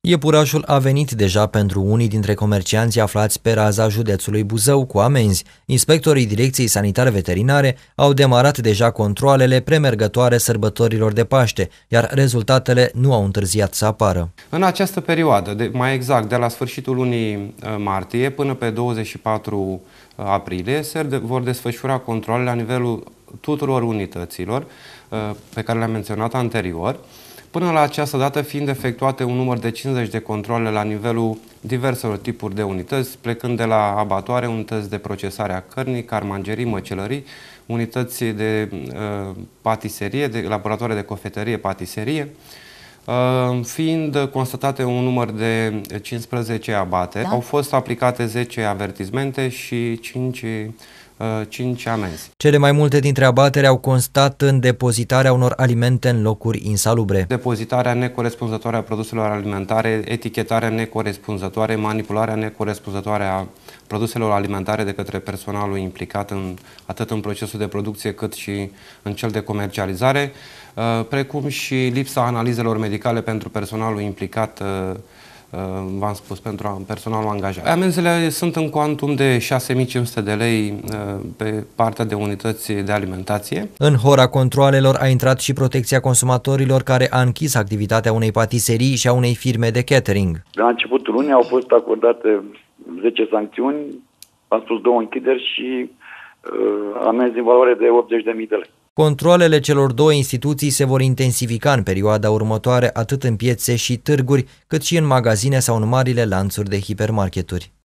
Iepurașul a venit deja pentru unii dintre comercianții aflați pe raza județului Buzău cu amenzi. Inspectorii Direcției Sanitare Veterinare au demarat deja controlele premergătoare sărbătorilor de Paște, iar rezultatele nu au întârziat să apară. În această perioadă, de, mai exact de la sfârșitul lunii uh, martie până pe 24 uh, aprilie, se vor desfășura controlele la nivelul tuturor unităților uh, pe care le-am menționat anterior, până la această dată fiind efectuate un număr de 50 de controle la nivelul diverselor tipuri de unități, plecând de la abatoare, unități de procesare a cărnii, carmangerii, măcelării, unități de uh, patiserie, de laboratoare de cofetărie, patiserie, uh, fiind constatate un număr de 15 abate, da? au fost aplicate 10 avertizmente și 5 5 uh, amenzi. Cele mai multe dintre abatere au constat în depozitarea unor alimente în locuri insalubre. Depozitarea necorespunzătoare a produselor alimentare, etichetarea necorespunzătoare, manipularea necorespunzătoare a produselor alimentare de către personalul implicat în, atât în procesul de producție cât și în cel de comercializare, uh, precum și lipsa analizelor medicale pentru personalul implicat uh, Uh, v-am spus, pentru personalul angajat. Amenzile sunt în cuantum de 6500 de lei uh, pe partea de unități de alimentație. În hora controalelor a intrat și protecția consumatorilor care a închis activitatea unei patiserii și a unei firme de catering. La începutul lunii au fost acordate 10 sancțiuni, am spus două închideri și uh, amenzi în valoare de 80.000 de lei. Controlele celor două instituții se vor intensifica în perioada următoare atât în piețe și târguri, cât și în magazine sau în marile lanțuri de hipermarketuri.